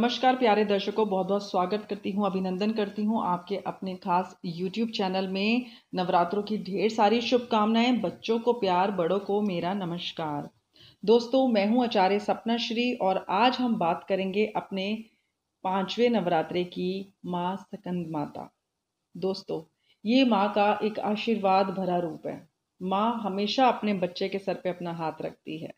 नमस्कार प्यारे दर्शकों बहुत बहुत स्वागत करती हूँ अभिनंदन करती हूँ आपके अपने खास YouTube चैनल में नवरात्रों की ढेर सारी शुभकामनाएं बच्चों को प्यार बड़ों को मेरा नमस्कार दोस्तों मैं हूँ आचार्य सपना श्री और आज हम बात करेंगे अपने पांचवे नवरात्रे की माँ सकंद माता दोस्तों ये माँ का एक आशीर्वाद भरा रूप है माँ हमेशा अपने बच्चे के सर पे अपना हाथ रखती है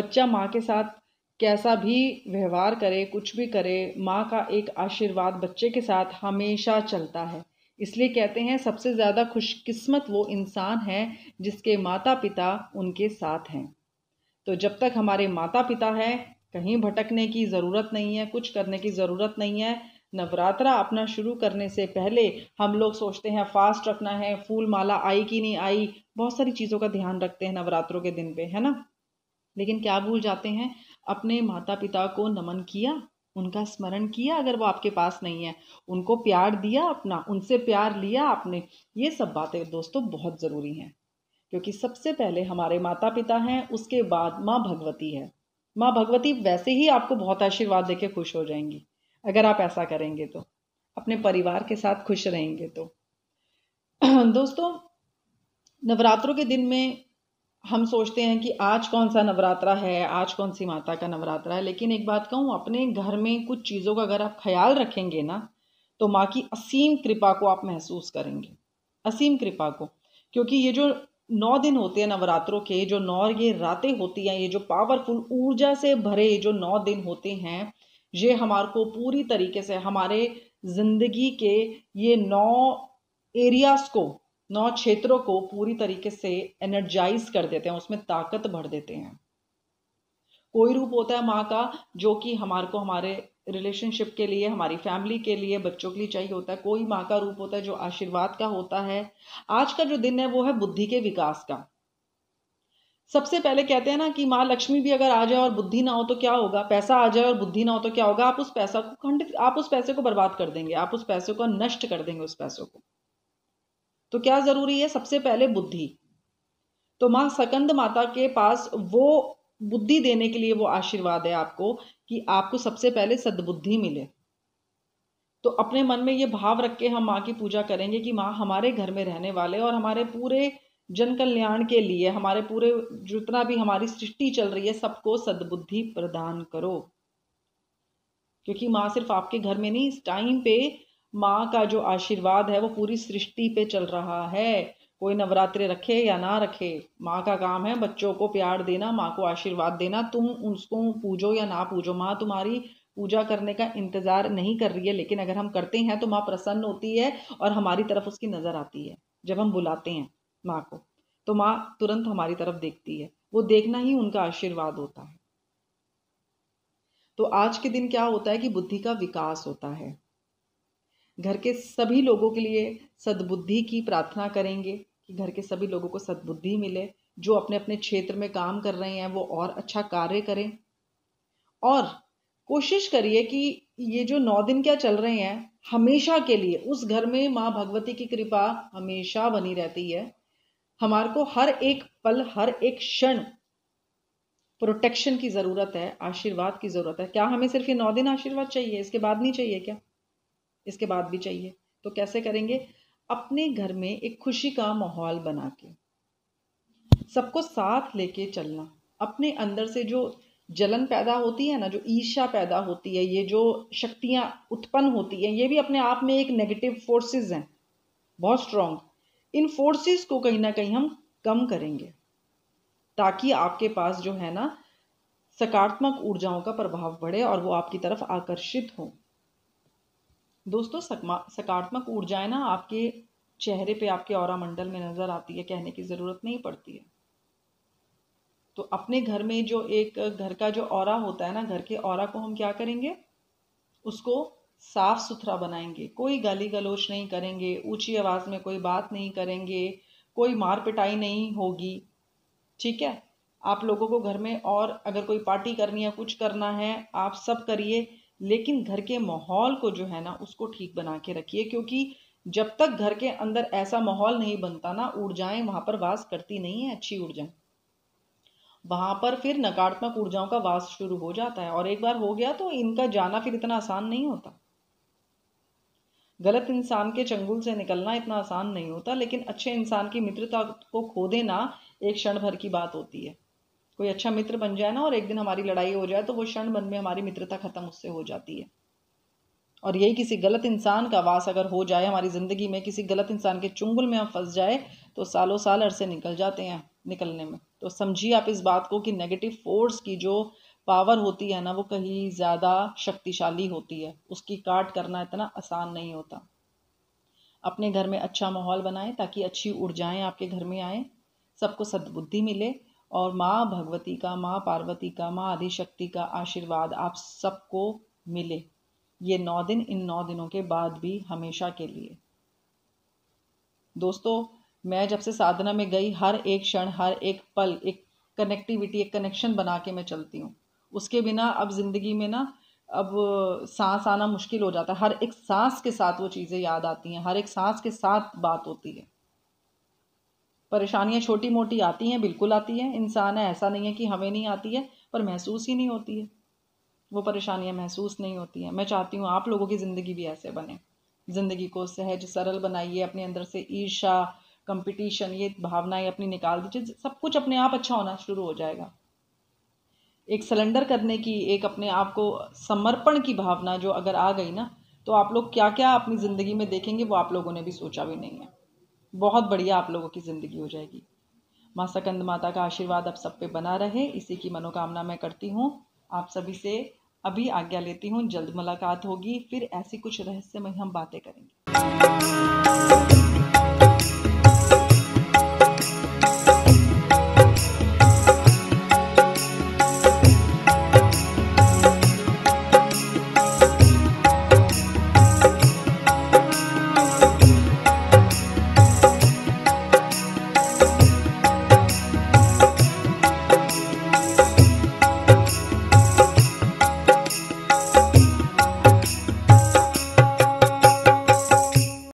बच्चा माँ के साथ कैसा भी व्यवहार करे कुछ भी करे माँ का एक आशीर्वाद बच्चे के साथ हमेशा चलता है इसलिए कहते हैं सबसे ज़्यादा खुशकिस्मत वो इंसान है जिसके माता पिता उनके साथ हैं तो जब तक हमारे माता पिता हैं कहीं भटकने की ज़रूरत नहीं है कुछ करने की ज़रूरत नहीं है नवरात्रा अपना शुरू करने से पहले हम लोग सोचते हैं फास्ट रखना है फूल माला आई कि नहीं आई बहुत सारी चीज़ों का ध्यान रखते हैं नवरात्रों के दिन पे है ना लेकिन क्या भूल जाते हैं अपने माता पिता को नमन किया उनका स्मरण किया अगर वो आपके पास नहीं है उनको प्यार दिया अपना उनसे प्यार लिया आपने ये सब बातें दोस्तों बहुत ज़रूरी हैं क्योंकि सबसे पहले हमारे माता पिता हैं उसके बाद माँ भगवती है माँ भगवती वैसे ही आपको बहुत आशीर्वाद देके खुश हो जाएंगी अगर आप ऐसा करेंगे तो अपने परिवार के साथ खुश रहेंगे तो दोस्तों नवरात्रों के दिन में हम सोचते हैं कि आज कौन सा नवरात्रा है आज कौन सी माता का नवरात्रा है लेकिन एक बात कहूँ अपने घर में कुछ चीज़ों का अगर आप ख्याल रखेंगे ना तो माँ की असीम कृपा को आप महसूस करेंगे असीम कृपा को क्योंकि ये जो नौ दिन होते हैं नवरात्रों के जो नौ ये रातें होती हैं ये जो पावरफुल ऊर्जा से भरे जो नौ दिन होते हैं ये हमारे को पूरी तरीके से हमारे ज़िंदगी के ये नौ एरियाज़ को नौ क्षेत्रों को पूरी तरीके से एनर्जाइज कर देते हैं उसमें ताकत भर देते हैं कोई रूप होता है माँ का जो कि हमारे को हमारे रिलेशनशिप के लिए हमारी फैमिली के लिए बच्चों के लिए चाहिए होता है कोई माँ का रूप होता है जो आशीर्वाद का होता है आज का जो दिन है वो है बुद्धि के विकास का सबसे पहले कहते हैं ना कि माँ लक्ष्मी भी अगर आ जाए और बुद्धि ना हो तो क्या होगा पैसा आ जाए और बुद्धि ना हो तो क्या होगा आप उस पैसा को खंडित आप उस पैसे को बर्बाद कर देंगे आप उस पैसे को नष्ट कर देंगे उस पैसे को तो क्या ज़रूरी है सबसे पहले बुद्धि तो माँ सकंद माता के पास वो बुद्धि देने के लिए वो आशीर्वाद है आपको कि आपको सबसे पहले सद्बुद्धि मिले तो अपने मन में ये भाव रख के हम माँ की पूजा करेंगे कि माँ हमारे घर में रहने वाले और हमारे पूरे जन कल्याण के लिए हमारे पूरे जितना भी हमारी सृष्टि चल रही है सबको सद्बुद्धि प्रदान करो क्योंकि माँ सिर्फ आपके घर में नहीं इस टाइम पे माँ का जो आशीर्वाद है वो पूरी सृष्टि पे चल रहा है कोई नवरात्रि रखे या ना रखे माँ का काम है बच्चों को प्यार देना माँ को आशीर्वाद देना तुम उसको पूजो या ना पूजो माँ तुम्हारी पूजा करने का इंतजार नहीं कर रही है लेकिन अगर हम करते हैं तो माँ प्रसन्न होती है और हमारी तरफ उसकी नज़र आती है जब हम बुलाते हैं माँ को तो माँ तुरंत हमारी तरफ देखती है वो देखना ही उनका आशीर्वाद होता है तो आज के दिन क्या होता है कि बुद्धि का विकास होता है घर के सभी लोगों के लिए सद्बुद्धि की प्रार्थना करेंगे कि घर के सभी लोगों को सद्बुद्धि मिले जो अपने अपने क्षेत्र में काम कर रहे हैं वो और अच्छा कार्य करें और कोशिश करिए कि ये जो नौ दिन क्या चल रहे हैं हमेशा के लिए उस घर में माँ भगवती की कृपा हमेशा बनी रहती है हमारे को हर एक पल हर एक क्षण प्रोटेक्शन की ज़रूरत है आशीर्वाद की ज़रूरत है क्या हमें सिर्फ ये नौ दिन आशीर्वाद चाहिए इसके बाद नहीं चाहिए क्या इसके बाद भी चाहिए तो कैसे करेंगे अपने घर में एक खुशी का माहौल बना के सबको साथ लेके चलना अपने अंदर से जो जलन पैदा होती है ना जो ईर्षा पैदा होती है ये जो शक्तियाँ उत्पन्न होती हैं ये भी अपने आप में एक नेगेटिव फोर्सेस हैं बहुत स्ट्रॉन्ग इन फोर्सेस को कहीं ना कहीं हम कम करेंगे ताकि आपके पास जो है ना सकारात्मक ऊर्जाओं का प्रभाव बढ़े और वो आपकी तरफ आकर्षित हों दोस्तों सकारात्मक ऊर्जाएं ना आपके चेहरे पे आपके और मंडल में नज़र आती है कहने की ज़रूरत नहीं पड़ती है तो अपने घर में जो एक घर का जो और होता है ना घर के और को हम क्या करेंगे उसको साफ सुथरा बनाएंगे कोई गाली गलोच नहीं करेंगे ऊंची आवाज़ में कोई बात नहीं करेंगे कोई मार पिटाई नहीं होगी ठीक है आप लोगों को घर में और अगर कोई पार्टी करनी है कुछ करना है आप सब करिए लेकिन घर के माहौल को जो है ना उसको ठीक बना के रखिए क्योंकि जब तक घर के अंदर ऐसा माहौल नहीं बनता ना ऊर्जाएं वहां पर वास करती नहीं है अच्छी ऊर्जा वहां पर फिर नकारात्मक ऊर्जाओं का वास शुरू हो जाता है और एक बार हो गया तो इनका जाना फिर इतना आसान नहीं होता गलत इंसान के चंगुल से निकलना इतना आसान नहीं होता लेकिन अच्छे इंसान की मित्रता को खो देना एक क्षण भर की बात होती है कोई अच्छा मित्र बन जाए ना और एक दिन हमारी लड़ाई हो जाए तो वो क्षण मन में हमारी मित्रता खत्म उससे हो जाती है और यही किसी गलत इंसान का वास अगर हो जाए हमारी ज़िंदगी में किसी गलत इंसान के चुंगुल में हम फंस जाए तो सालों साल अरसे निकल जाते हैं निकलने में तो समझिए आप इस बात को कि नेगेटिव फोर्स की जो पावर होती है ना वो कहीं ज़्यादा शक्तिशाली होती है उसकी काट करना इतना आसान नहीं होता अपने घर में अच्छा माहौल बनाएं ताकि अच्छी ऊर्जाएं आपके घर में आएँ सबको सद्बुद्धि मिले और माँ भगवती का माँ पार्वती का माँ आदिशक्ति का आशीर्वाद आप सबको मिले ये नौ दिन इन नौ दिनों के बाद भी हमेशा के लिए दोस्तों मैं जब से साधना में गई हर एक क्षण हर एक पल एक कनेक्टिविटी एक कनेक्शन बना के मैं चलती हूँ उसके बिना अब ज़िंदगी में ना अब सांस आना मुश्किल हो जाता है हर एक सांस के साथ वो चीज़ें याद आती हैं हर एक सांस के साथ बात होती है परेशानियाँ छोटी मोटी आती हैं बिल्कुल आती हैं इंसान है ऐसा नहीं है कि हमें नहीं आती है पर महसूस ही नहीं होती है वो परेशानियाँ महसूस नहीं होती हैं मैं चाहती हूँ आप लोगों की ज़िंदगी भी ऐसे बने ज़िंदगी को सहज सरल बनाइए अपने अंदर से ईर्षा कंपटीशन ये भावनाएं अपनी निकाल दीजिए सब कुछ अपने आप अच्छा होना शुरू हो जाएगा एक सिलेंडर करने की एक अपने आप को समर्पण की भावना जो अगर आ गई ना तो आप लोग क्या क्या अपनी ज़िंदगी में देखेंगे वो आप लोगों ने भी सोचा भी नहीं है बहुत बढ़िया आप लोगों की ज़िंदगी हो जाएगी माँ सकंद माता का आशीर्वाद आप सब पे बना रहे इसी की मनोकामना मैं करती हूँ आप सभी से अभी आज्ञा लेती हूँ जल्द मुलाकात होगी फिर ऐसी कुछ रहस्यमय हम बातें करेंगे